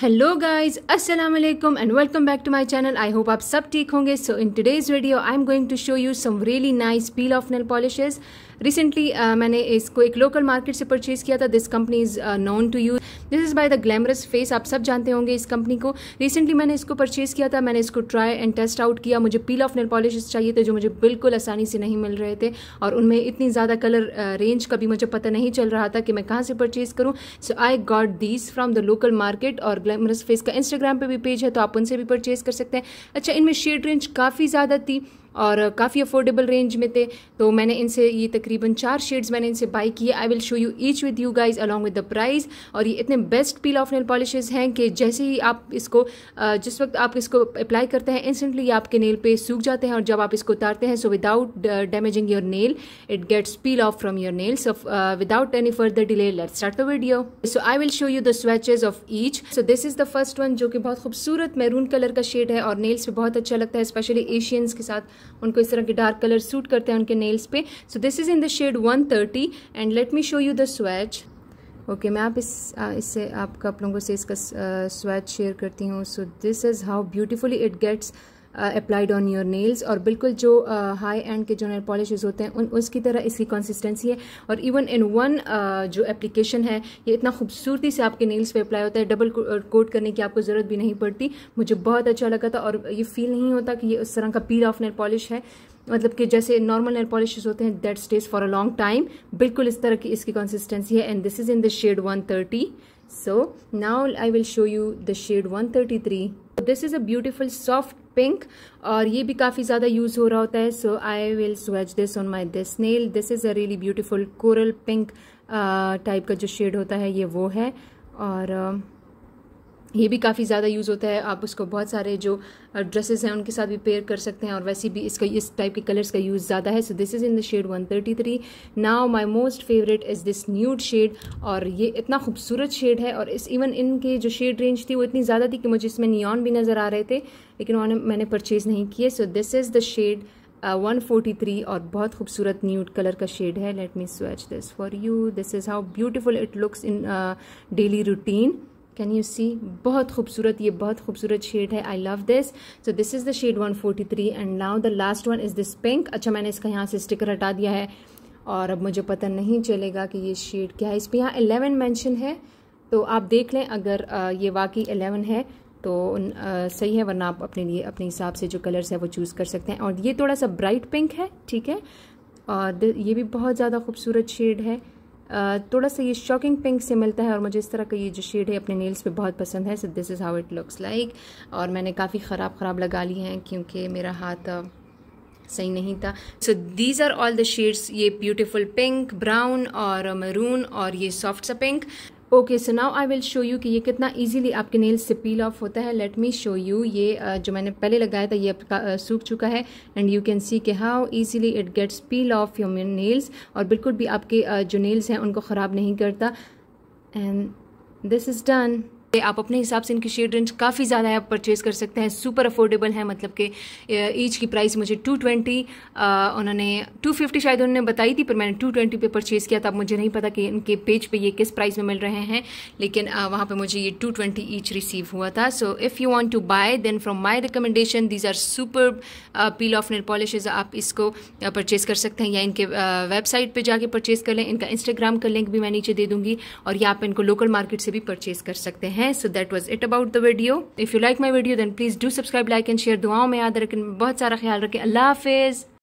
hello guys अस्सलाम वालेकुम and welcome back to my channel I hope आप सब ठीक होंगे so in today's video I'm going to show you some really nice peel off nail polishes recently मैंने इसको एक local market से परचेज किया था this company is known to you this is by the Glamorous Face आप सब जानते होंगे इस कंपनी को रिसेंटली मैंने इसको परचेज किया था मैंने इसको ट्राई एंड टेस्ट आउट किया मुझे पील ऑफ नेल पॉलिशेस चाहिए थे जो मुझे बिल्कुल आसानी से नहीं मिल रहे थे और उनमें इतनी ज़्यादा कलर रेंज uh, का भी मुझे पता नहीं चल रहा था कि मैं कहाँ से परचेज करूँ so I got these from the local market और ग्लैमरस फेस का इंस्टाग्राम पर भी पेज है तो आप उनसे भी परचेज कर सकते हैं अच्छा इनमें शेड रेंज काफ़ी ज़्यादा थी और काफ़ी अफोर्डेबल रेंज में थे तो मैंने इनसे ये तकरीबन चार शेड्स मैंने इनसे बाई किए I will show you each with you guys along with the price और ये इतने best peel off nail polishes हैं कि जैसे ही आप इसको जिस वक्त आप इसको अप्लाई करते हैं इंस्टेंटली आपके नेल पे सूख जाते हैं और जब आप इसको उतारते हैं so without damaging your nail it gets peel off from your nail so without any further delay let start the video so I will show you the swatches of each so this is the first one जो कि बहुत खूबसूरत maroon colour का shade है और nails भी बहुत अच्छा लगता है स्पेशली एशियंस के साथ उनको इस तरह के डार्क कलर सूट करते हैं उनके नेल्स पे so this is in the shade 130 and let me show you the swatch okay मैं आप इस इससे आपका आप लोगों से इसका स्वेच शेयर करती हूँ so this is how beautifully it gets applied on your nails और बिल्कुल जो हाई uh, एंड के जो नेल पॉलिशेज होते हैं उन उसकी तरह इसकी कंसिस्टेंसी है और इवन इन वन जो एप्लीकेशन है ये इतना खूबसूरती से आपके नेल्स पे अप्लाई होता है डबल कोट uh, करने की आपको ज़रूरत भी नहीं पड़ती मुझे बहुत अच्छा लगा था और ये फील नहीं होता कि ये उस तरह का पीर ऑफ नेल पॉलिश है मतलब कि जैसे नॉर्मल नेल पॉलिशेज होते हैं that stays for a long time बिल्कुल इस तरह की इसकी कंसिस्टेंसी है and this is in the shade 130 so now I will show you the shade 133 this is a beautiful soft pink और ये भी काफ़ी ज़्यादा यूज़ हो रहा होता है so I will swatch this on my this nail this is a really beautiful coral pink type का जो शेड होता है ये वो है और uh, ये भी काफ़ी ज़्यादा यूज़ होता है आप उसको बहुत सारे जो ड्रेसेस हैं उनके साथ भी पेयर कर सकते हैं और वैसे भी इसका इस टाइप के कलर्स का यूज़ ज़्यादा है so this is in the shade 133 now my most favourite is this nude shade और ये इतना खूबसूरत शेड है और इस इवन इनके जो शेड रेंज थी वो इतनी ज़्यादा थी कि मुझे इसमें नियॉन भी नज़र आ रहे थे लेकिन उन्होंने मैंने परचेज़ नहीं किए so this is the shade one forty three और बहुत खूबसूरत न्यूड कलर का शेड है let me swatch this for you this is how beautiful it looks in daily routine can you see बहुत खूबसूरत ये बहुत खूबसूरत शेड है I love this so this is the shade 143 and now the last one is this pink अच्छा मैंने इसका यहाँ से स्टिकर हटा दिया है और अब मुझे पता नहीं चलेगा कि ये शेड क्या है इस पर यहाँ एलेवन मैंशन है तो आप देख लें अगर ये वाकई एलेवन है तो सही है वरना आप अपने लिए अपने हिसाब से जो कलर्स है वो चूज़ कर सकते हैं और ये थोड़ा सा ब्राइट पिंक है ठीक है और ये भी बहुत ज़्यादा खूबसूरत शेड है थोड़ा सा ये शॉकिंग पिंक से मिलता है और मुझे इस तरह का ये जो शेड है अपने नेल्स पे बहुत पसंद है so this is how it looks like और मैंने काफ़ी ख़राब ख़राब लगा ली हैं क्योंकि मेरा हाथ सही नहीं था so these are all the shades ये ब्यूटिफुल पिंक ब्राउन और मरून और ये सॉफ्ट सा pink okay so now I will show you कि ये कितना इजीली आपके नेल्स से पील ऑफ होता है लेट मी शो यू ये जो मैंने पहले लगाया था ये सूख चुका है एंड यू कैन सी कि how easily it gets peel off your nails और बिल्कुल भी आपके जो नेल्स हैं उनको ख़राब नहीं करता एंड दिस इज़ डन आप अपने हिसाब से इनकी शेड रेंज काफ़ी ज़्यादा है आप परचेज़ कर सकते हैं सुपर अफोर्डेबल है मतलब कि ईच की प्राइस मुझे टू ट्वेंटी उन्होंने टू फिफ्टी शायद उन्होंने बताई थी पर मैंने टू ट्वेंटी पे परचेज़ किया था मुझे नहीं पता कि इनके पेज पे ये किस प्राइस में मिल रहे हैं लेकिन वहाँ पे मुझे ये टू ट्वेंटी ईच रिसीव हुआ था so if you want to buy then from my recommendation these are super peel off nail polishes आप इसको परचेज़ कर सकते हैं या इनके वेबसाइट पर जाके परचेज़ कर लें इनका इंस्टाग्राम का लिंक भी मैं नीचे दे दूँगी और या आप इनको लोकल मार्केट से भी परचेज़ कर सकते हैं हैं so that was it about the video if you like my video then please do subscribe like and share दुआओं में याद रखें बहुत सारा ख्याल रखें अल्लाह हाफिज़